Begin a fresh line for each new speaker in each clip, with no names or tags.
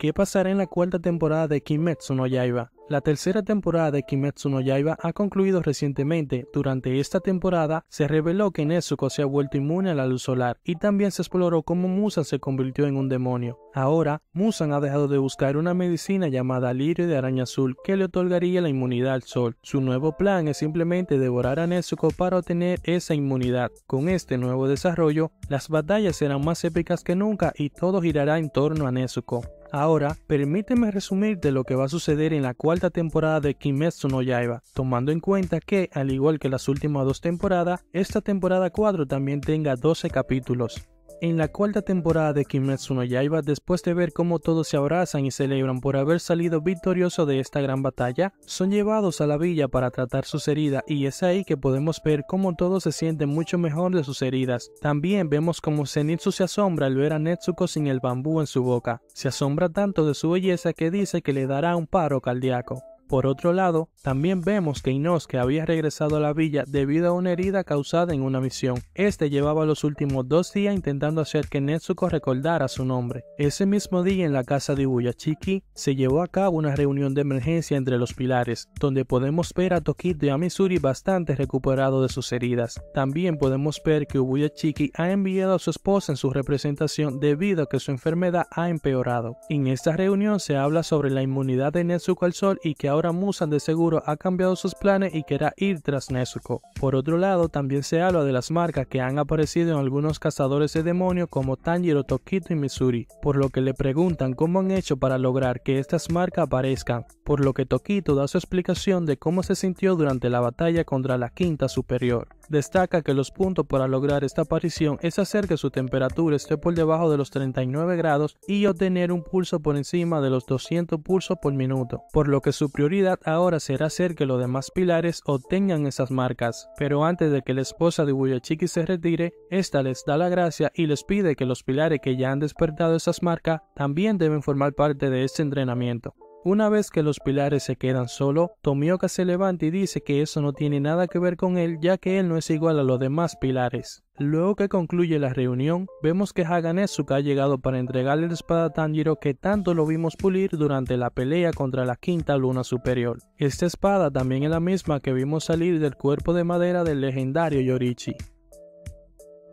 ¿Qué pasará en la cuarta temporada de Kimetsu no Yaiba? La tercera temporada de Kimetsu no Yaiba ha concluido recientemente. Durante esta temporada se reveló que Nezuko se ha vuelto inmune a la luz solar y también se exploró cómo Musan se convirtió en un demonio. Ahora, Musan ha dejado de buscar una medicina llamada lirio de araña azul que le otorgaría la inmunidad al sol. Su nuevo plan es simplemente devorar a Nezuko para obtener esa inmunidad. Con este nuevo desarrollo, las batallas serán más épicas que nunca y todo girará en torno a Nezuko. Ahora, permíteme resumirte lo que va a suceder en la cuarta temporada de Kimetsu no Yaiba, tomando en cuenta que, al igual que las últimas dos temporadas, esta temporada 4 también tenga 12 capítulos en la cuarta temporada de Kimetsu no Yaiba después de ver cómo todos se abrazan y celebran por haber salido victorioso de esta gran batalla, son llevados a la villa para tratar sus heridas y es ahí que podemos ver cómo todos se sienten mucho mejor de sus heridas. También vemos cómo Zenitsu se asombra al ver a Netsuko sin el bambú en su boca. Se asombra tanto de su belleza que dice que le dará un paro cardíaco. Por otro lado, también vemos que Inosuke había regresado a la villa debido a una herida causada en una misión. Este llevaba los últimos dos días intentando hacer que Netsuko recordara su nombre. Ese mismo día en la casa de Ubuyachiki se llevó a cabo una reunión de emergencia entre los pilares, donde podemos ver a Tokito y a bastante recuperado de sus heridas. También podemos ver que Ubuyachiki ha enviado a su esposa en su representación debido a que su enfermedad ha empeorado. En esta reunión se habla sobre la inmunidad de Netsuko al sol y que ahora ahora Musan de seguro ha cambiado sus planes y querrá ir tras Nezuko. Por otro lado, también se habla de las marcas que han aparecido en algunos cazadores de demonios como Tanjiro, Tokito y Mitsuri, por lo que le preguntan cómo han hecho para lograr que estas marcas aparezcan, por lo que Tokito da su explicación de cómo se sintió durante la batalla contra la Quinta Superior destaca que los puntos para lograr esta aparición es hacer que su temperatura esté por debajo de los 39 grados y obtener un pulso por encima de los 200 pulsos por minuto, por lo que su prioridad ahora será hacer que los demás pilares obtengan esas marcas. Pero antes de que la esposa de Chiqui se retire, esta les da la gracia y les pide que los pilares que ya han despertado esas marcas también deben formar parte de este entrenamiento. Una vez que los pilares se quedan solo, Tomioka se levanta y dice que eso no tiene nada que ver con él ya que él no es igual a los demás pilares. Luego que concluye la reunión, vemos que Haganesuka ha llegado para entregarle la espada a Tanjiro que tanto lo vimos pulir durante la pelea contra la quinta luna superior. Esta espada también es la misma que vimos salir del cuerpo de madera del legendario Yorichi.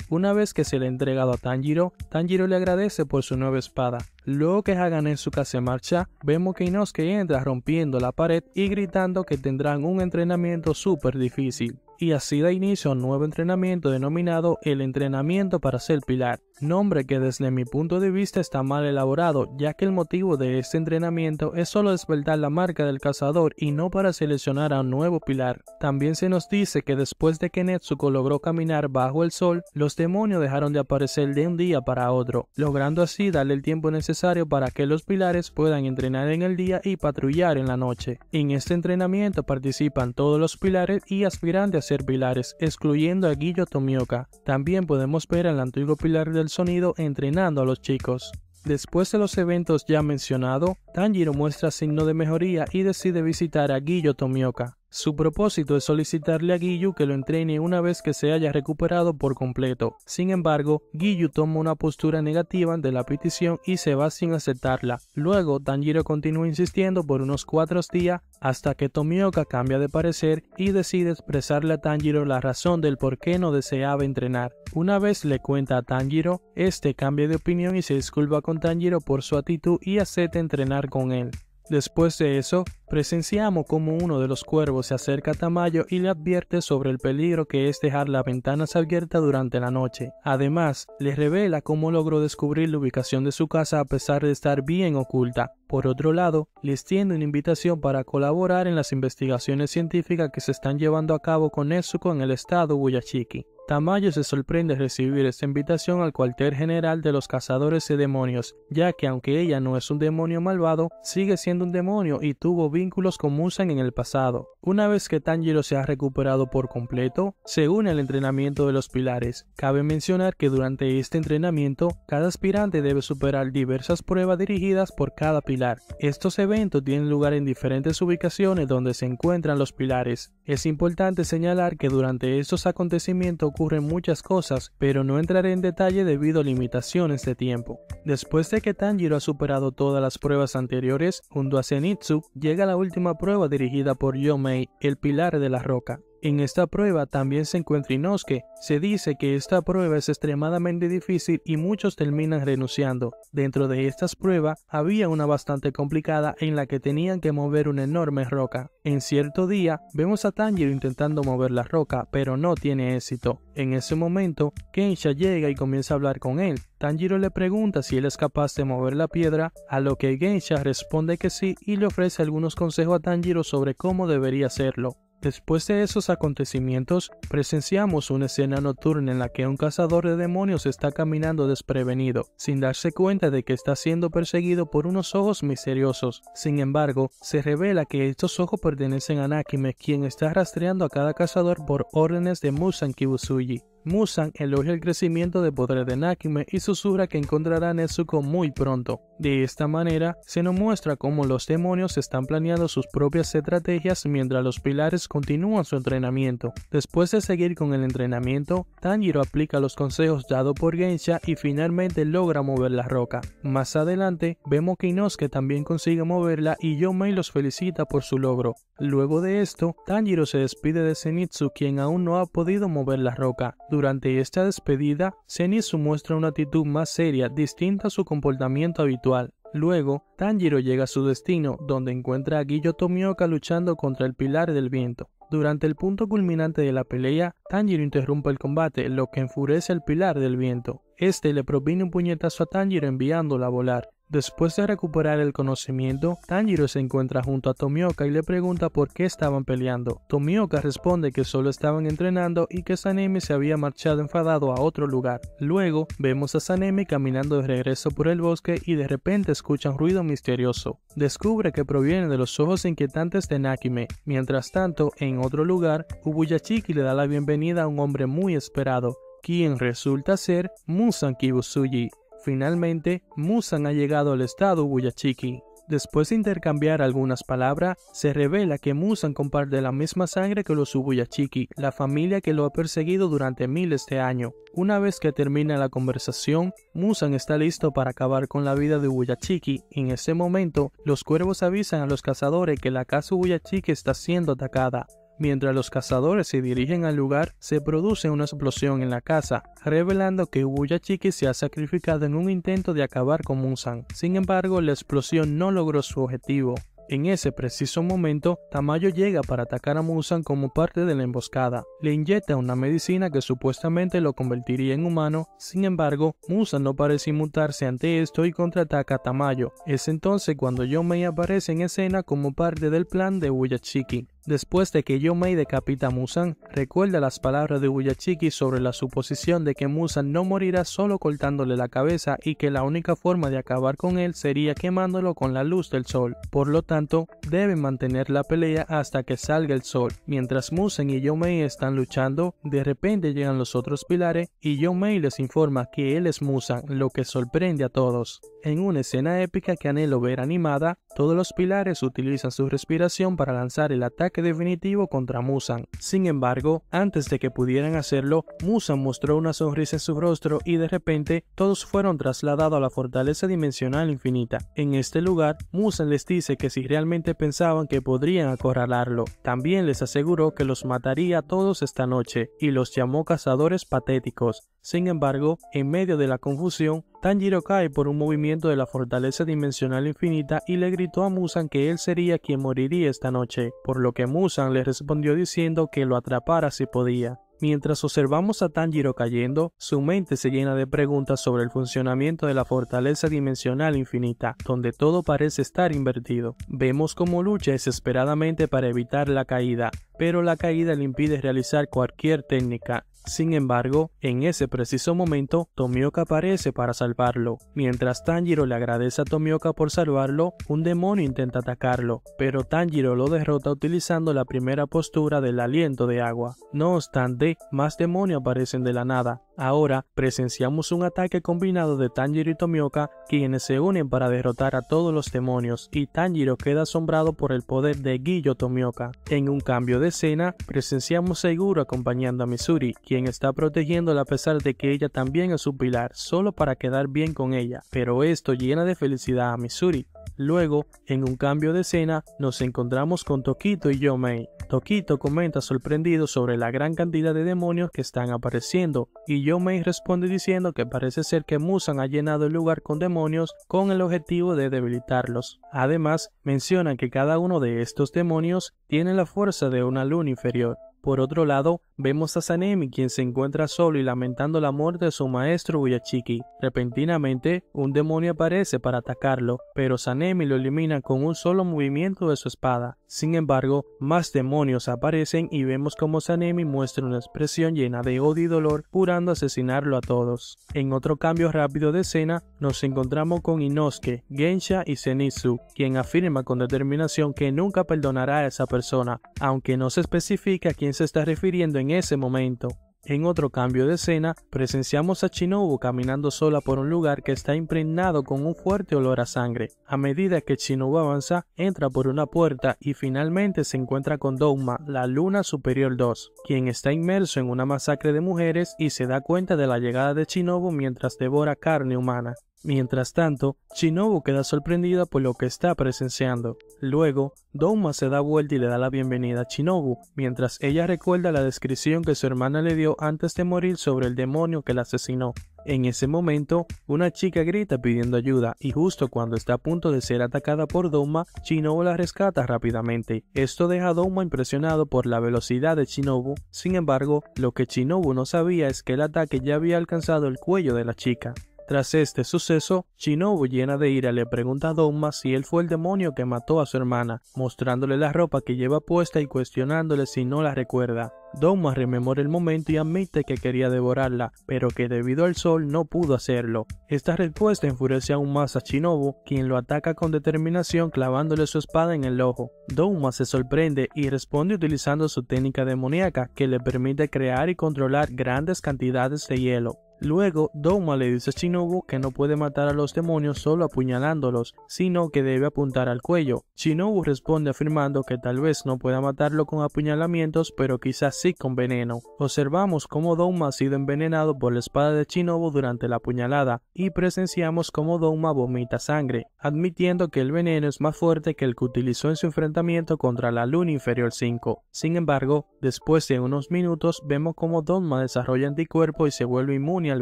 Una vez que se le ha entregado a Tanjiro, Tanjiro le agradece por su nueva espada. Luego que hagan en su casa marcha, vemos que Inosuke entra rompiendo la pared y gritando que tendrán un entrenamiento súper difícil y así da inicio a un nuevo entrenamiento denominado el entrenamiento para ser pilar, nombre que desde mi punto de vista está mal elaborado ya que el motivo de este entrenamiento es solo despertar la marca del cazador y no para seleccionar a un nuevo pilar. También se nos dice que después de que Netsuko logró caminar bajo el sol, los demonios dejaron de aparecer de un día para otro, logrando así darle el tiempo necesario para que los pilares puedan entrenar en el día y patrullar en la noche. En este entrenamiento participan todos los pilares y aspirantes pilares, excluyendo a Guillo Tomioka. También podemos ver al antiguo pilar del sonido entrenando a los chicos. Después de los eventos ya mencionados, Tanjiro muestra signo de mejoría y decide visitar a Guillo Tomioka. Su propósito es solicitarle a Giyu que lo entrene una vez que se haya recuperado por completo. Sin embargo, Giyu toma una postura negativa ante la petición y se va sin aceptarla. Luego, Tanjiro continúa insistiendo por unos cuatro días hasta que Tomioka cambia de parecer y decide expresarle a Tanjiro la razón del por qué no deseaba entrenar. Una vez le cuenta a Tanjiro, este cambia de opinión y se disculpa con Tanjiro por su actitud y acepta entrenar con él. Después de eso, presenciamos como uno de los cuervos se acerca a Tamayo y le advierte sobre el peligro que es dejar las ventanas abiertas durante la noche. Además, le revela cómo logró descubrir la ubicación de su casa a pesar de estar bien oculta. Por otro lado, les extiende una invitación para colaborar en las investigaciones científicas que se están llevando a cabo con Nezuko en el estado Boyachiki. Tamayo se sorprende recibir esta invitación al cuartel general de los cazadores de demonios, ya que aunque ella no es un demonio malvado, sigue siendo un demonio y tuvo vínculos con Musan en el pasado. Una vez que Tanjiro se ha recuperado por completo, se une al entrenamiento de los pilares. Cabe mencionar que durante este entrenamiento, cada aspirante debe superar diversas pruebas dirigidas por cada pilar. Estos eventos tienen lugar en diferentes ubicaciones donde se encuentran los pilares. Es importante señalar que durante estos acontecimientos ocurren muchas cosas, pero no entraré en detalle debido a limitaciones de tiempo. Después de que Tanjiro ha superado todas las pruebas anteriores, junto a Zenitsu, llega la última prueba dirigida por Yomei, el pilar de la roca. En esta prueba también se encuentra Inosuke. Se dice que esta prueba es extremadamente difícil y muchos terminan renunciando. Dentro de estas pruebas había una bastante complicada en la que tenían que mover una enorme roca. En cierto día vemos a Tanjiro intentando mover la roca, pero no tiene éxito. En ese momento, Gensha llega y comienza a hablar con él. Tanjiro le pregunta si él es capaz de mover la piedra, a lo que Gensha responde que sí y le ofrece algunos consejos a Tanjiro sobre cómo debería hacerlo. Después de esos acontecimientos, presenciamos una escena nocturna en la que un cazador de demonios está caminando desprevenido, sin darse cuenta de que está siendo perseguido por unos ojos misteriosos. Sin embargo, se revela que estos ojos pertenecen a Nakime, quien está rastreando a cada cazador por órdenes de Musan Kibusuji. Musan elogia el crecimiento de poder de Nakime y susurra que encontrará a Nezuko muy pronto. De esta manera, se nos muestra cómo los demonios están planeando sus propias estrategias mientras los pilares continúan su entrenamiento. Después de seguir con el entrenamiento, Tanjiro aplica los consejos dados por Gensha y finalmente logra mover la roca. Más adelante, vemos que Inosuke también consigue moverla y Yomei los felicita por su logro. Luego de esto, Tanjiro se despide de Zenitsu quien aún no ha podido mover la roca. Durante esta despedida, Zenitsu muestra una actitud más seria, distinta a su comportamiento habitual Luego, Tanjiro llega a su destino, donde encuentra a Guillo Tomioka luchando contra el Pilar del Viento. Durante el punto culminante de la pelea, Tanjiro interrumpe el combate, lo que enfurece al Pilar del Viento. Este le propina un puñetazo a Tanjiro enviándolo a volar. Después de recuperar el conocimiento, Tanjiro se encuentra junto a Tomioka y le pregunta por qué estaban peleando. Tomioka responde que solo estaban entrenando y que Sanemi se había marchado enfadado a otro lugar. Luego, vemos a Sanemi caminando de regreso por el bosque y de repente escucha un ruido misterioso. Descubre que proviene de los ojos inquietantes de Nakime. Mientras tanto, en otro lugar, Ubuyachiki le da la bienvenida a un hombre muy esperado, quien resulta ser Musan Kibusuji, Finalmente, Musan ha llegado al estado Ubuyachiki. Después de intercambiar algunas palabras, se revela que Musan comparte la misma sangre que los Ubuyachiki, la familia que lo ha perseguido durante miles de años. Una vez que termina la conversación, Musan está listo para acabar con la vida de Ubuyachiki. En ese momento, los cuervos avisan a los cazadores que la casa Ubuyachiki está siendo atacada. Mientras los cazadores se dirigen al lugar, se produce una explosión en la casa, revelando que Uyachiki se ha sacrificado en un intento de acabar con Musan. Sin embargo, la explosión no logró su objetivo. En ese preciso momento, Tamayo llega para atacar a Musan como parte de la emboscada. Le inyecta una medicina que supuestamente lo convertiría en humano, sin embargo, Musan no parece inmutarse ante esto y contraataca a Tamayo. Es entonces cuando Yomei aparece en escena como parte del plan de Uyachiki. Después de que Yomei decapita a Musan, recuerda las palabras de Uyachiki sobre la suposición de que Musan no morirá solo cortándole la cabeza y que la única forma de acabar con él sería quemándolo con la luz del sol. Por lo tanto, deben mantener la pelea hasta que salga el sol. Mientras Musan y Yomei están luchando, de repente llegan los otros pilares y Yomei les informa que él es Musan, lo que sorprende a todos. En una escena épica que anhelo ver animada, todos los pilares utilizan su respiración para lanzar el ataque definitivo contra Musan. Sin embargo, antes de que pudieran hacerlo, Musan mostró una sonrisa en su rostro y de repente todos fueron trasladados a la fortaleza dimensional infinita. En este lugar, Musan les dice que si realmente pensaban que podrían acorralarlo, también les aseguró que los mataría a todos esta noche y los llamó cazadores patéticos. Sin embargo, en medio de la confusión, Tanjiro cae por un movimiento de la fortaleza dimensional infinita y le gritó a Musan que él sería quien moriría esta noche, por lo que Musan le respondió diciendo que lo atrapara si podía. Mientras observamos a Tanjiro cayendo, su mente se llena de preguntas sobre el funcionamiento de la fortaleza dimensional infinita, donde todo parece estar invertido. Vemos cómo lucha desesperadamente para evitar la caída, pero la caída le impide realizar cualquier técnica, sin embargo, en ese preciso momento, Tomioka aparece para salvarlo. Mientras Tanjiro le agradece a Tomioka por salvarlo, un demonio intenta atacarlo, pero Tanjiro lo derrota utilizando la primera postura del aliento de agua. No obstante, más demonios aparecen de la nada, Ahora presenciamos un ataque combinado de Tanjiro y Tomioka, quienes se unen para derrotar a todos los demonios, y Tanjiro queda asombrado por el poder de Guillo Tomioka. En un cambio de escena, presenciamos a acompañando a Misuri, quien está protegiéndola a pesar de que ella también es su pilar, solo para quedar bien con ella, pero esto llena de felicidad a Misuri, Luego, en un cambio de escena, nos encontramos con Tokito y Yomei. Tokito comenta sorprendido sobre la gran cantidad de demonios que están apareciendo, y Yomei responde diciendo que parece ser que Musan ha llenado el lugar con demonios con el objetivo de debilitarlos. Además, mencionan que cada uno de estos demonios tiene la fuerza de una luna inferior. Por otro lado, Vemos a Sanemi quien se encuentra solo y lamentando la muerte de su maestro Uyachiki. Repentinamente, un demonio aparece para atacarlo, pero Sanemi lo elimina con un solo movimiento de su espada. Sin embargo, más demonios aparecen y vemos como Sanemi muestra una expresión llena de odio y dolor, jurando asesinarlo a todos. En otro cambio rápido de escena, nos encontramos con Inosuke, Gensha y Zenitsu, quien afirma con determinación que nunca perdonará a esa persona, aunque no se especifica a quién se está refiriendo en en ese momento. En otro cambio de escena, presenciamos a Shinobu caminando sola por un lugar que está impregnado con un fuerte olor a sangre. A medida que Shinobu avanza, entra por una puerta y finalmente se encuentra con Douma, la Luna Superior II, quien está inmerso en una masacre de mujeres y se da cuenta de la llegada de Shinobu mientras devora carne humana. Mientras tanto, Shinobu queda sorprendida por lo que está presenciando. Luego, Douma se da vuelta y le da la bienvenida a Shinobu, mientras ella recuerda la descripción que su hermana le dio antes de morir sobre el demonio que la asesinó. En ese momento, una chica grita pidiendo ayuda y justo cuando está a punto de ser atacada por Doma, Shinobu la rescata rápidamente. Esto deja a Douma impresionado por la velocidad de Shinobu, sin embargo, lo que Shinobu no sabía es que el ataque ya había alcanzado el cuello de la chica. Tras este suceso, Shinobu llena de ira le pregunta a Douma si él fue el demonio que mató a su hermana, mostrándole la ropa que lleva puesta y cuestionándole si no la recuerda. Douma rememora el momento y admite que quería devorarla, pero que debido al sol no pudo hacerlo. Esta respuesta enfurece aún más a Shinobu, quien lo ataca con determinación clavándole su espada en el ojo. Douma se sorprende y responde utilizando su técnica demoníaca que le permite crear y controlar grandes cantidades de hielo. Luego, Douma le dice a Shinobu que no puede matar a los demonios solo apuñalándolos, sino que debe apuntar al cuello. Shinobu responde afirmando que tal vez no pueda matarlo con apuñalamientos, pero quizás sí con veneno. Observamos cómo Douma ha sido envenenado por la espada de Shinobu durante la apuñalada, y presenciamos cómo Douma vomita sangre, admitiendo que el veneno es más fuerte que el que utilizó en su enfrentamiento contra la Luna Inferior 5. Sin embargo, después de unos minutos vemos cómo Douma desarrolla anticuerpo y se vuelve inmune ni al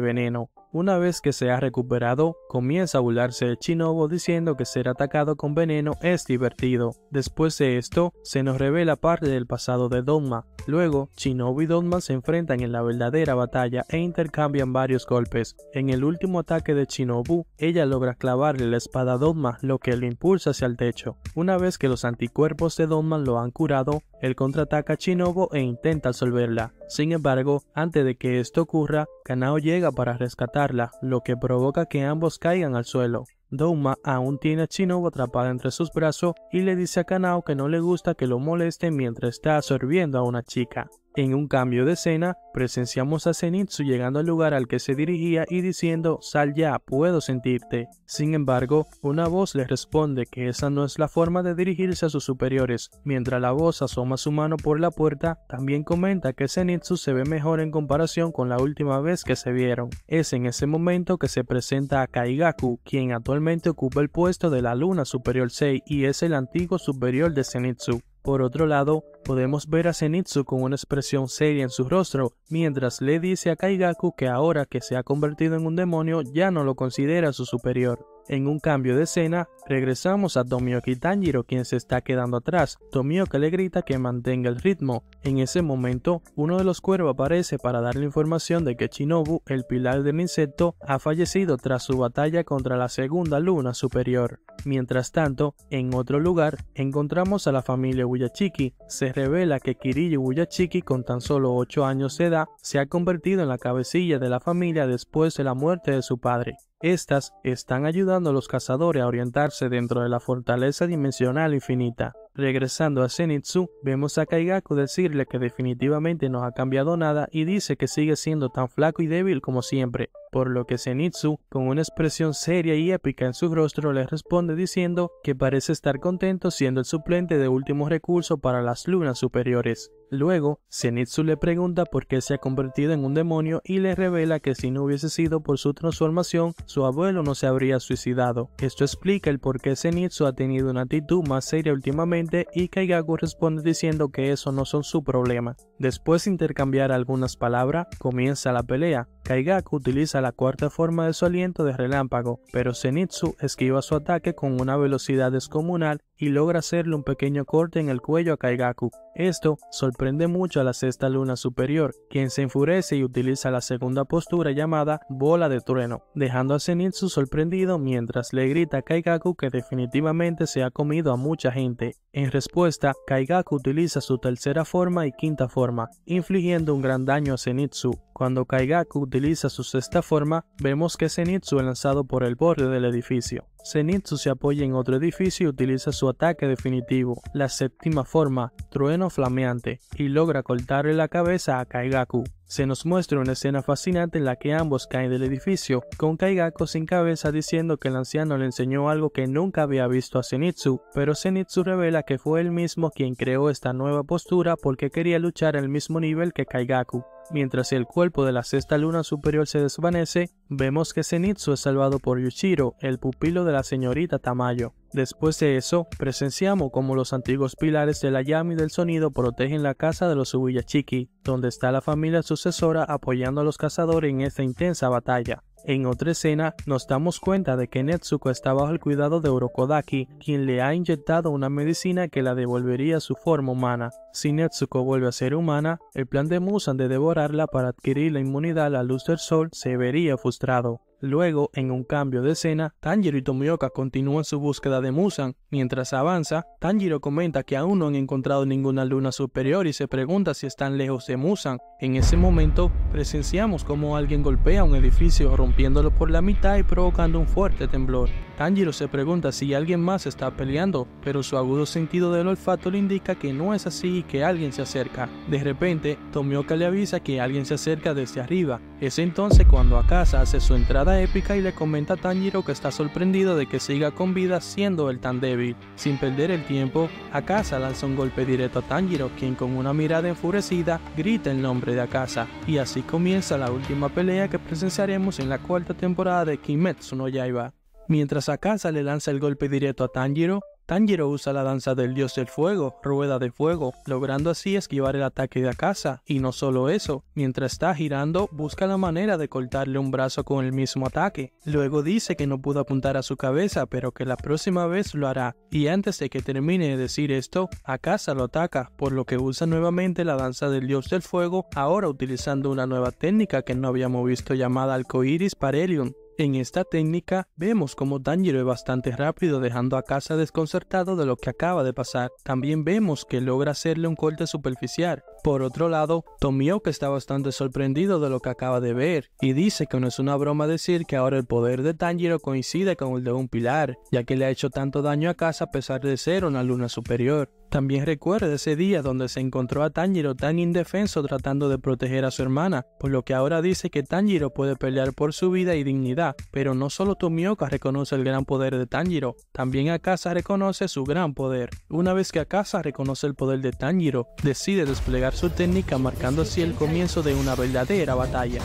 veneno. Una vez que se ha recuperado, comienza a burlarse de Chinobo diciendo que ser atacado con veneno es divertido. Después de esto, se nos revela parte del pasado de Dogma. Luego, Shinobu y Donma se enfrentan en la verdadera batalla e intercambian varios golpes. En el último ataque de Chinobu, ella logra clavarle la espada a Donma, lo que lo impulsa hacia el techo. Una vez que los anticuerpos de Donma lo han curado, él contraataca a Chinobo e intenta absolverla. Sin embargo, antes de que esto ocurra, Kanao llega para rescatar lo que provoca que ambos caigan al suelo. Douma aún tiene a Shinobu atrapada entre sus brazos y le dice a Kanao que no le gusta que lo moleste mientras está absorbiendo a una chica. En un cambio de escena, presenciamos a Zenitsu llegando al lugar al que se dirigía y diciendo, sal ya, puedo sentirte. Sin embargo, una voz le responde que esa no es la forma de dirigirse a sus superiores. Mientras la voz asoma su mano por la puerta, también comenta que Zenitsu se ve mejor en comparación con la última vez que se vieron. Es en ese momento que se presenta a Kaigaku, quien actualmente ocupa el puesto de la Luna Superior 6 y es el antiguo superior de Zenitsu. Por otro lado, podemos ver a Senitsu con una expresión seria en su rostro, mientras le dice a Kaigaku que ahora que se ha convertido en un demonio ya no lo considera su superior. En un cambio de escena, regresamos a Tomioka Tanjiro quien se está quedando atrás. Tomioka le grita que mantenga el ritmo. En ese momento, uno de los cuervos aparece para darle información de que Shinobu, el pilar del insecto, ha fallecido tras su batalla contra la segunda luna superior. Mientras tanto, en otro lugar, encontramos a la familia Uyachiki. Se revela que Kiryu Uyachiki, con tan solo 8 años de edad, se ha convertido en la cabecilla de la familia después de la muerte de su padre. Estas están ayudando a los cazadores a orientarse dentro de la fortaleza dimensional infinita. Regresando a Zenitsu, vemos a Kaigaku decirle que definitivamente no ha cambiado nada y dice que sigue siendo tan flaco y débil como siempre, por lo que Zenitsu, con una expresión seria y épica en su rostro, le responde diciendo que parece estar contento siendo el suplente de último recurso para las lunas superiores. Luego, Zenitsu le pregunta por qué se ha convertido en un demonio y le revela que si no hubiese sido por su transformación, su abuelo no se habría suicidado. Esto explica el por qué Zenitsu ha tenido una actitud más seria últimamente y Kaigaku responde diciendo que eso no son su problema. Después de intercambiar algunas palabras, comienza la pelea. Kaigaku utiliza la cuarta forma de su aliento de relámpago, pero Zenitsu esquiva su ataque con una velocidad descomunal y logra hacerle un pequeño corte en el cuello a Kaigaku. Esto sorprende mucho a la sexta luna superior, quien se enfurece y utiliza la segunda postura llamada bola de trueno, dejando a Zenitsu sorprendido mientras le grita a Kaigaku que definitivamente se ha comido a mucha gente. En respuesta, Kaigaku utiliza su tercera forma y quinta forma, infligiendo un gran daño a Zenitsu. Cuando Kaigaku utiliza su sexta forma, vemos que Zenitsu es lanzado por el borde del edificio. Zenitsu se apoya en otro edificio y utiliza su ataque definitivo, la séptima forma, trueno flameante, y logra cortarle la cabeza a Kaigaku se nos muestra una escena fascinante en la que ambos caen del edificio, con Kaigaku sin cabeza diciendo que el anciano le enseñó algo que nunca había visto a Zenitsu, pero Zenitsu revela que fue él mismo quien creó esta nueva postura porque quería luchar al mismo nivel que Kaigaku. Mientras el cuerpo de la sexta luna superior se desvanece, vemos que Zenitsu es salvado por Yushiro, el pupilo de la señorita Tamayo. Después de eso, presenciamos cómo los antiguos pilares de la llama y del sonido protegen la casa de los Uyachiki, donde está la familia sucesora apoyando a los cazadores en esta intensa batalla. En otra escena, nos damos cuenta de que Netsuko está bajo el cuidado de Urokodaki, quien le ha inyectado una medicina que la devolvería a su forma humana. Si Netsuko vuelve a ser humana, el plan de Musan de devorarla para adquirir la inmunidad a la luz del sol se vería frustrado. Luego, en un cambio de escena, Tanjiro y Tomioka continúan su búsqueda de Musan. Mientras avanza, Tanjiro comenta que aún no han encontrado ninguna luna superior y se pregunta si están lejos de Musan. En ese momento, presenciamos como alguien golpea un edificio rompiéndolo por la mitad y provocando un fuerte temblor. Tanjiro se pregunta si alguien más está peleando, pero su agudo sentido del olfato le indica que no es así y que alguien se acerca. De repente, Tomioka le avisa que alguien se acerca desde arriba. Es entonces cuando Akasa hace su entrada épica y le comenta a Tanjiro que está sorprendido de que siga con vida siendo el tan débil. Sin perder el tiempo, Akasa lanza un golpe directo a Tanjiro, quien con una mirada enfurecida grita el nombre de Akasa. Y así comienza la última pelea que presenciaremos en la cuarta temporada de Kimetsu no Yaiba. Mientras Akasa le lanza el golpe directo a Tanjiro, Tanjiro usa la danza del dios del fuego, rueda de fuego, logrando así esquivar el ataque de Akasa, y no solo eso, mientras está girando busca la manera de cortarle un brazo con el mismo ataque, luego dice que no pudo apuntar a su cabeza pero que la próxima vez lo hará, y antes de que termine de decir esto, Akasa lo ataca, por lo que usa nuevamente la danza del dios del fuego, ahora utilizando una nueva técnica que no habíamos visto llamada para parelion, en esta técnica vemos como Tanjiro es bastante rápido dejando a Casa desconcertado de lo que acaba de pasar. También vemos que logra hacerle un corte superficial. Por otro lado, Tomioka está bastante sorprendido de lo que acaba de ver y dice que no es una broma decir que ahora el poder de Tanjiro coincide con el de un pilar, ya que le ha hecho tanto daño a Casa a pesar de ser una luna superior. También recuerda ese día donde se encontró a Tanjiro tan indefenso tratando de proteger a su hermana, por lo que ahora dice que Tanjiro puede pelear por su vida y dignidad, pero no solo Tomioka reconoce el gran poder de Tanjiro, también Akasa reconoce su gran poder. Una vez que Akasa reconoce el poder de Tanjiro, decide desplegar su técnica marcando así el comienzo de una verdadera batalla.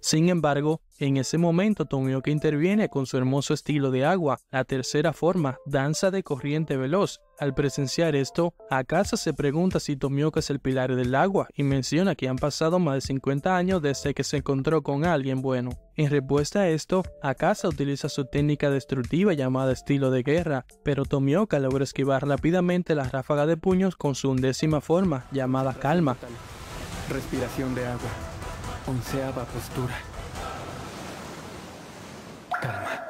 Sin embargo, en ese momento Tomioka interviene con su hermoso estilo de agua, la tercera forma, danza de corriente veloz. Al presenciar esto, Akasa se pregunta si Tomioka es el pilar del agua y menciona que han pasado más de 50 años desde que se encontró con alguien bueno. En respuesta a esto, Akasa utiliza su técnica destructiva llamada estilo de guerra, pero Tomioka logra esquivar rápidamente la ráfaga de puños con su undécima forma llamada calma. Respiración de agua. Onceava postura. Calma.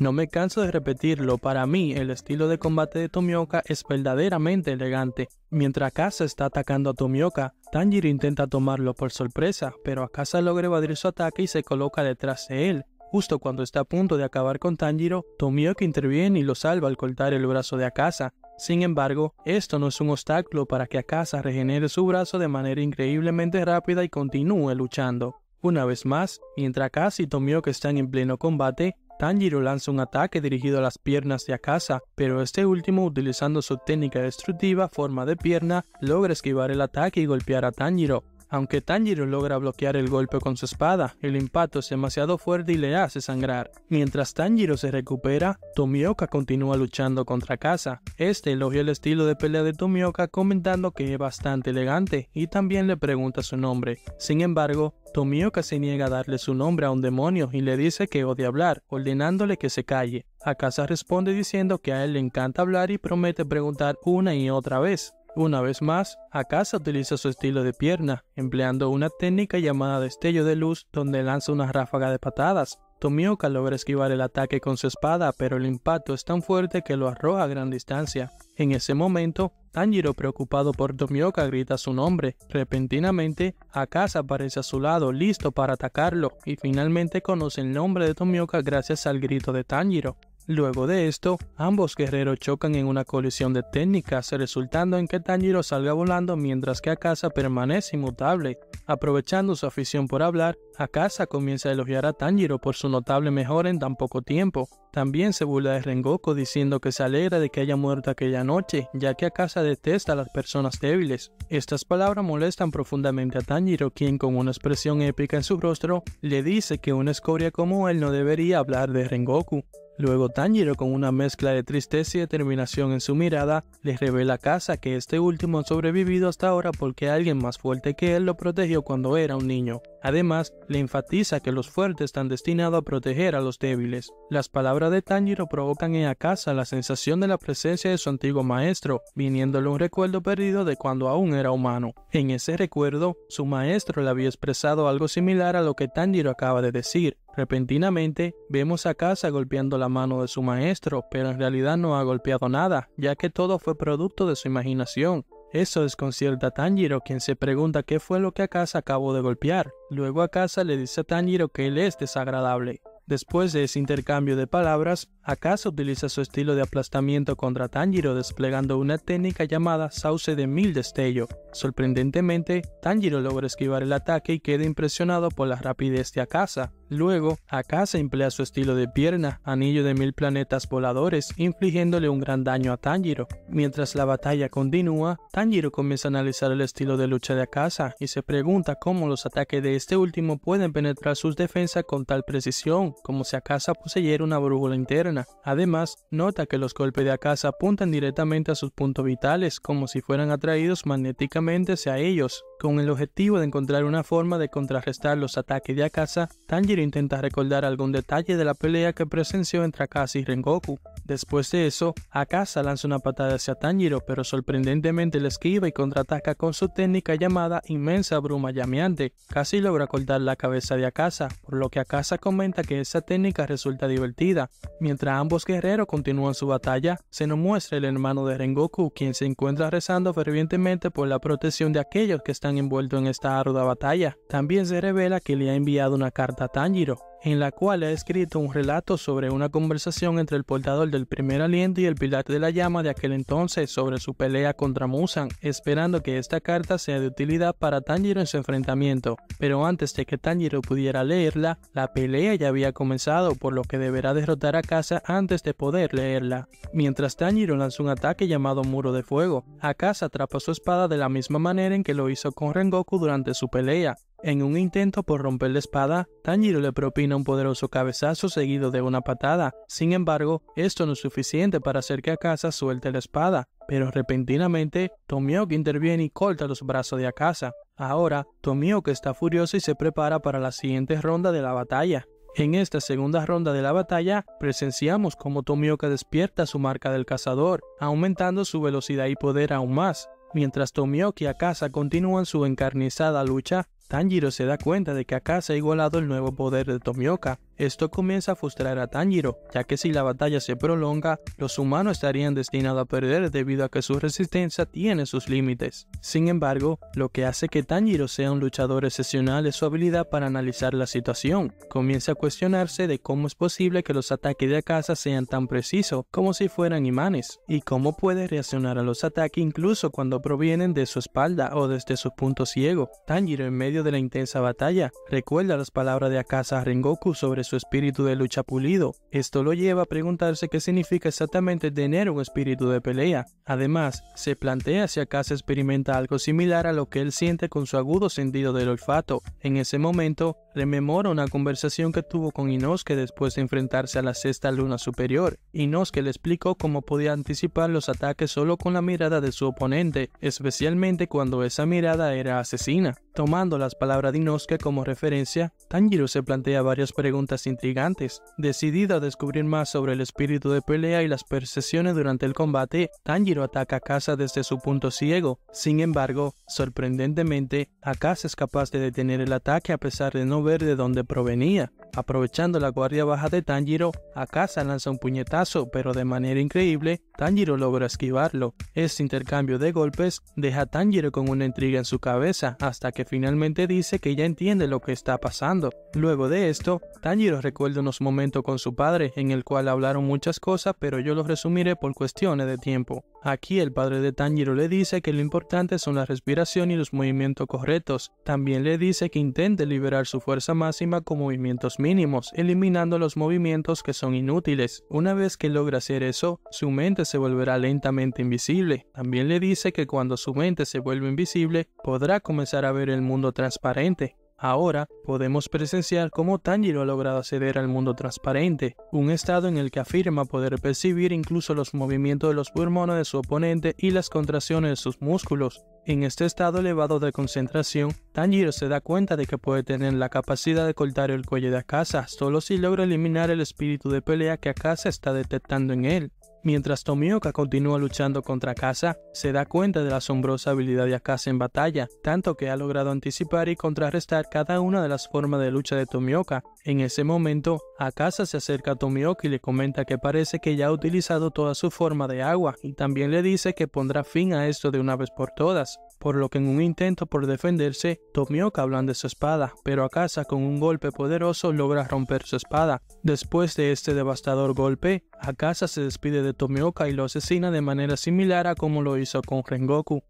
No me canso de repetirlo, para mí el estilo de combate de Tomioka es verdaderamente elegante. Mientras Akasa está atacando a Tomioka, Tanjiro intenta tomarlo por sorpresa, pero Akasa logra evadir su ataque y se coloca detrás de él. Justo cuando está a punto de acabar con Tanjiro, Tomioka interviene y lo salva al cortar el brazo de Akasa. Sin embargo, esto no es un obstáculo para que Akasa regenere su brazo de manera increíblemente rápida y continúe luchando. Una vez más, mientras Akasa y Tomioka están en pleno combate, Tanjiro lanza un ataque dirigido a las piernas de Akasa, pero este último, utilizando su técnica destructiva forma de pierna, logra esquivar el ataque y golpear a Tanjiro aunque Tanjiro logra bloquear el golpe con su espada, el impacto es demasiado fuerte y le hace sangrar. Mientras Tanjiro se recupera, Tomioka continúa luchando contra Kasa. Este elogia el estilo de pelea de Tomioka comentando que es bastante elegante y también le pregunta su nombre. Sin embargo, Tomioka se niega a darle su nombre a un demonio y le dice que odia hablar, ordenándole que se calle. Akasa responde diciendo que a él le encanta hablar y promete preguntar una y otra vez. Una vez más, Akasa utiliza su estilo de pierna, empleando una técnica llamada destello de luz donde lanza una ráfaga de patadas. Tomioka logra esquivar el ataque con su espada, pero el impacto es tan fuerte que lo arroja a gran distancia. En ese momento, Tanjiro preocupado por Tomioka grita su nombre. Repentinamente, Akasa aparece a su lado, listo para atacarlo, y finalmente conoce el nombre de Tomioka gracias al grito de Tanjiro. Luego de esto, ambos guerreros chocan en una colisión de técnicas, resultando en que Tanjiro salga volando mientras que Akasa permanece inmutable. Aprovechando su afición por hablar, Akasa comienza a elogiar a Tanjiro por su notable mejora en tan poco tiempo. También se burla de Rengoku diciendo que se alegra de que haya muerto aquella noche, ya que Akasa detesta a las personas débiles. Estas palabras molestan profundamente a Tanjiro, quien con una expresión épica en su rostro, le dice que una escoria como él no debería hablar de Rengoku. Luego Tanjiro, con una mezcla de tristeza y determinación en su mirada, les revela a Casa que este último ha sobrevivido hasta ahora porque alguien más fuerte que él lo protegió cuando era un niño. Además, le enfatiza que los fuertes están destinados a proteger a los débiles. Las palabras de Tanjiro provocan en Akasa la sensación de la presencia de su antiguo maestro, viniéndole un recuerdo perdido de cuando aún era humano. En ese recuerdo, su maestro le había expresado algo similar a lo que Tanjiro acaba de decir, Repentinamente vemos a Casa golpeando la mano de su maestro, pero en realidad no ha golpeado nada, ya que todo fue producto de su imaginación. Eso desconcierta a Tanjiro, quien se pregunta qué fue lo que Akasa acabó de golpear. Luego Akasa le dice a Tanjiro que él es desagradable. Después de ese intercambio de palabras, Akasa utiliza su estilo de aplastamiento contra Tanjiro desplegando una técnica llamada sauce de mil destello. Sorprendentemente, Tanjiro logra esquivar el ataque y queda impresionado por la rapidez de Akasa. Luego, Akasa emplea su estilo de pierna, anillo de mil planetas voladores, infligiéndole un gran daño a Tanjiro. Mientras la batalla continúa, Tanjiro comienza a analizar el estilo de lucha de Akasa y se pregunta cómo los ataques de este último pueden penetrar sus defensas con tal precisión, como si Akasa poseyera una brújula interna. Además, nota que los golpes de Akasa apuntan directamente a sus puntos vitales, como si fueran atraídos magnéticamente hacia ellos. Con el objetivo de encontrar una forma de contrarrestar los ataques de Akasa, Tanjiro intenta recordar algún detalle de la pelea que presenció entre Akasi y Rengoku, Después de eso, Akasa lanza una patada hacia Tanjiro, pero sorprendentemente le esquiva y contraataca con su técnica llamada Inmensa Bruma Llameante. Casi logra cortar la cabeza de Akasa, por lo que Akasa comenta que esa técnica resulta divertida. Mientras ambos guerreros continúan su batalla, se nos muestra el hermano de Rengoku, quien se encuentra rezando fervientemente por la protección de aquellos que están envueltos en esta ardua batalla. También se revela que le ha enviado una carta a Tanjiro, en la cual ha escrito un relato sobre una conversación entre el portador del primer aliento y el pilar de la llama de aquel entonces sobre su pelea contra Musan, esperando que esta carta sea de utilidad para Tanjiro en su enfrentamiento. Pero antes de que Tanjiro pudiera leerla, la pelea ya había comenzado, por lo que deberá derrotar a Casa antes de poder leerla. Mientras Tanjiro lanza un ataque llamado Muro de Fuego, Akasa atrapa su espada de la misma manera en que lo hizo con Rengoku durante su pelea, en un intento por romper la espada, Tanjiro le propina un poderoso cabezazo seguido de una patada. Sin embargo, esto no es suficiente para hacer que Akasa suelte la espada, pero repentinamente Tomioka interviene y corta los brazos de Akasa. Ahora, Tomioka está furioso y se prepara para la siguiente ronda de la batalla. En esta segunda ronda de la batalla, presenciamos como Tomioka despierta su marca del cazador, aumentando su velocidad y poder aún más. Mientras Tomioka y Akasa continúan su encarnizada lucha, Tanjiro se da cuenta de que se ha igualado el nuevo poder de Tomioka esto comienza a frustrar a Tanjiro, ya que si la batalla se prolonga, los humanos estarían destinados a perder debido a que su resistencia tiene sus límites. Sin embargo, lo que hace que Tanjiro sea un luchador excepcional es su habilidad para analizar la situación. Comienza a cuestionarse de cómo es posible que los ataques de Akaza sean tan precisos como si fueran imanes, y cómo puede reaccionar a los ataques incluso cuando provienen de su espalda o desde su punto ciego. Tanjiro, en medio de la intensa batalla, recuerda las palabras de Akasa a Rengoku sobre su espíritu de lucha pulido. Esto lo lleva a preguntarse qué significa exactamente tener un espíritu de pelea. Además, se plantea si acaso experimenta algo similar a lo que él siente con su agudo sentido del olfato. En ese momento, Rememora una conversación que tuvo con Inosuke después de enfrentarse a la sexta luna superior. Inosuke le explicó cómo podía anticipar los ataques solo con la mirada de su oponente, especialmente cuando esa mirada era asesina. Tomando las palabras de Inosuke como referencia, Tanjiro se plantea varias preguntas intrigantes. Decidido a descubrir más sobre el espíritu de pelea y las percepciones durante el combate, Tanjiro ataca a Casa desde su punto ciego. Sin embargo, sorprendentemente, Akasa es capaz de detener el ataque a pesar de no ver de dónde provenía. Aprovechando la guardia baja de Tanjiro, casa lanza un puñetazo, pero de manera increíble, Tanjiro logra esquivarlo. Este intercambio de golpes deja a Tanjiro con una intriga en su cabeza, hasta que finalmente dice que ya entiende lo que está pasando. Luego de esto, Tanjiro recuerda unos momentos con su padre, en el cual hablaron muchas cosas, pero yo los resumiré por cuestiones de tiempo. Aquí el padre de Tanjiro le dice que lo importante son la respiración y los movimientos correctos. También le dice que intente liberar su fuerza fuerza máxima con movimientos mínimos, eliminando los movimientos que son inútiles. Una vez que logra hacer eso, su mente se volverá lentamente invisible. También le dice que cuando su mente se vuelve invisible, podrá comenzar a ver el mundo transparente, Ahora podemos presenciar cómo Tanjiro ha logrado acceder al mundo transparente, un estado en el que afirma poder percibir incluso los movimientos de los pulmones de su oponente y las contracciones de sus músculos. En este estado elevado de concentración, Tanjiro se da cuenta de que puede tener la capacidad de cortar el cuello de Akasa solo si logra eliminar el espíritu de pelea que Akasa está detectando en él. Mientras Tomioka continúa luchando contra Akasa, se da cuenta de la asombrosa habilidad de Akasa en batalla, tanto que ha logrado anticipar y contrarrestar cada una de las formas de lucha de Tomioka. En ese momento, Akasa se acerca a Tomioka y le comenta que parece que ya ha utilizado toda su forma de agua, y también le dice que pondrá fin a esto de una vez por todas por lo que en un intento por defenderse, Tomioka de su espada, pero Akasa con un golpe poderoso logra romper su espada. Después de este devastador golpe, Akasa se despide de Tomioka y lo asesina de manera similar a como lo hizo con Rengoku.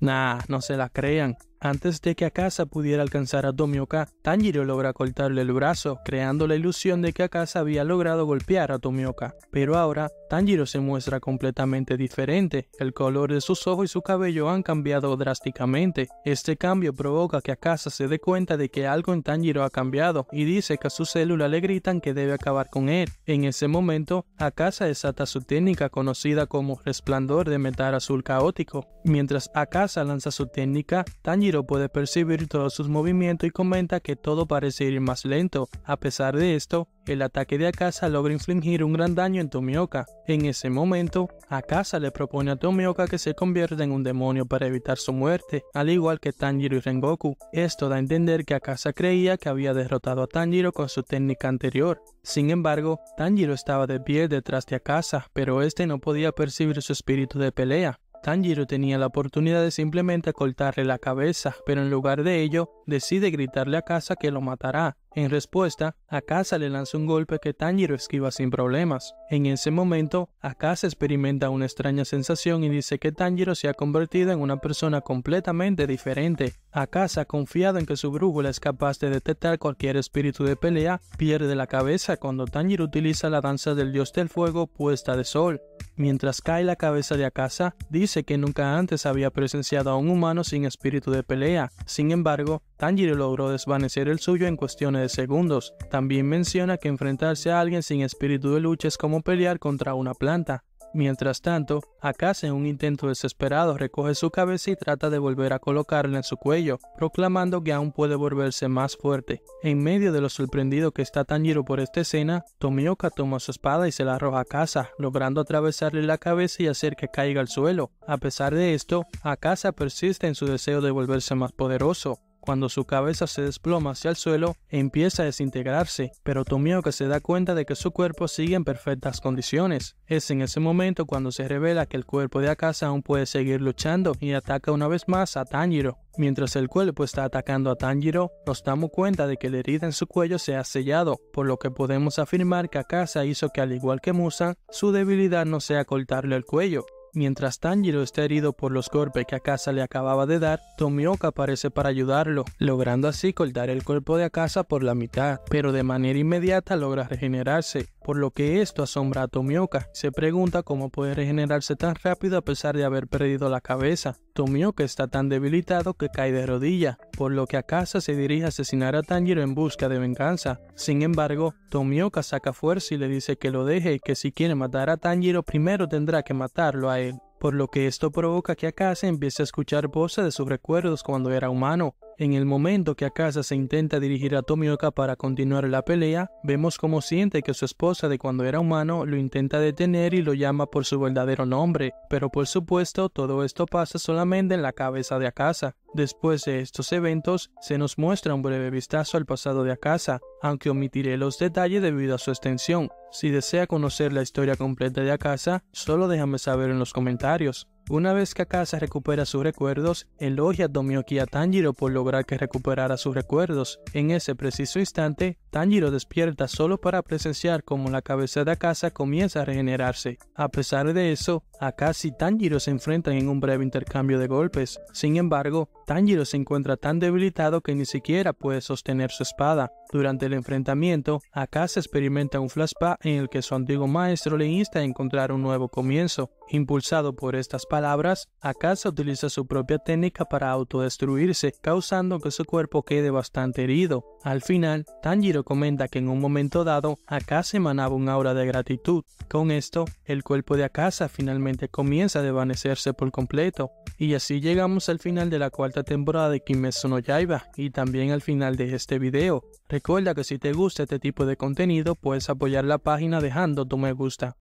Nah, no se la crean. Antes de que Akasa pudiera alcanzar a Tomioka, Tanjiro logra cortarle el brazo, creando la ilusión de que Akasa había logrado golpear a Tomioka. Pero ahora, Tanjiro se muestra completamente diferente, el color de sus ojos y su cabello han cambiado drásticamente. Este cambio provoca que Akasa se dé cuenta de que algo en Tanjiro ha cambiado y dice que a su célula le gritan que debe acabar con él. En ese momento, Akasa desata su técnica conocida como resplandor de metal azul caótico. Mientras Akasa lanza su técnica, Tanjiro puede percibir todos sus movimientos y comenta que todo parece ir más lento. A pesar de esto, el ataque de Akasa logra infligir un gran daño en Tomioka. En ese momento, Akasa le propone a Tomioka que se convierta en un demonio para evitar su muerte, al igual que Tanjiro y Rengoku. Esto da a entender que Akasa creía que había derrotado a Tanjiro con su técnica anterior. Sin embargo, Tanjiro estaba de pie detrás de Akasa, pero este no podía percibir su espíritu de pelea. Tanjiro tenía la oportunidad de simplemente cortarle la cabeza, pero en lugar de ello, decide gritarle a Casa que lo matará, en respuesta, Akasa le lanza un golpe que Tanjiro esquiva sin problemas. En ese momento, Akasa experimenta una extraña sensación y dice que Tanjiro se ha convertido en una persona completamente diferente. Akasa, confiado en que su brújula es capaz de detectar cualquier espíritu de pelea, pierde la cabeza cuando Tanjiro utiliza la danza del dios del fuego puesta de sol. Mientras cae la cabeza de Akasa, dice que nunca antes había presenciado a un humano sin espíritu de pelea. Sin embargo, Tanjiro logró desvanecer el suyo en cuestiones de segundos. También menciona que enfrentarse a alguien sin espíritu de lucha es como pelear contra una planta. Mientras tanto, Akase en un intento desesperado recoge su cabeza y trata de volver a colocarla en su cuello, proclamando que aún puede volverse más fuerte. En medio de lo sorprendido que está Tanjiro por esta escena, Tomioka toma su espada y se la arroja a casa, logrando atravesarle la cabeza y hacer que caiga al suelo. A pesar de esto, Akasa persiste en su deseo de volverse más poderoso cuando su cabeza se desploma hacia el suelo empieza a desintegrarse, pero que se da cuenta de que su cuerpo sigue en perfectas condiciones. Es en ese momento cuando se revela que el cuerpo de Akasa aún puede seguir luchando y ataca una vez más a Tanjiro. Mientras el cuerpo está atacando a Tanjiro, nos damos cuenta de que la herida en su cuello se ha sellado, por lo que podemos afirmar que Akasa hizo que al igual que Musa, su debilidad no sea cortarle el cuello, Mientras Tanjiro está herido por los golpes que Akasa le acababa de dar, Tomioka aparece para ayudarlo, logrando así cortar el cuerpo de Akasa por la mitad, pero de manera inmediata logra regenerarse, por lo que esto asombra a Tomioka. Se pregunta cómo puede regenerarse tan rápido a pesar de haber perdido la cabeza. Tomioka está tan debilitado que cae de rodilla, por lo que Akasa se dirige a asesinar a Tanjiro en busca de venganza. Sin embargo, Tomioka saca fuerza y le dice que lo deje y que si quiere matar a Tanjiro primero tendrá que matarlo a él por lo que esto provoca que Akasa empiece a escuchar voces de sus recuerdos cuando era humano, en el momento que Akasa se intenta dirigir a Tomioka para continuar la pelea, vemos cómo siente que su esposa de cuando era humano lo intenta detener y lo llama por su verdadero nombre, pero por supuesto todo esto pasa solamente en la cabeza de Akasa. Después de estos eventos, se nos muestra un breve vistazo al pasado de Akasa, aunque omitiré los detalles debido a su extensión. Si desea conocer la historia completa de Akasa, solo déjame saber en los comentarios. Una vez que Akasa recupera sus recuerdos, elogia a Domioki a Tanjiro por lograr que recuperara sus recuerdos. En ese preciso instante, Tanjiro despierta solo para presenciar cómo la cabeza de Akasa comienza a regenerarse. A pesar de eso, Akasa y Tanjiro se enfrentan en un breve intercambio de golpes. Sin embargo, Tanjiro se encuentra tan debilitado que ni siquiera puede sostener su espada. Durante el enfrentamiento, Akasa experimenta un flashback en el que su antiguo maestro le insta a encontrar un nuevo comienzo. Impulsado por estas palabras, Akaza utiliza su propia técnica para autodestruirse, causando que su cuerpo quede bastante herido. Al final, Tanjiro comenta que en un momento dado, Akasa emanaba un aura de gratitud. Con esto, el cuerpo de Akasa finalmente comienza a desvanecerse por completo. Y así llegamos al final de la cuarta temporada de Kimetsu no Yaiba y también al final de este video. Recuerda que si te gusta este tipo de contenido puedes apoyar la página dejando tu me gusta.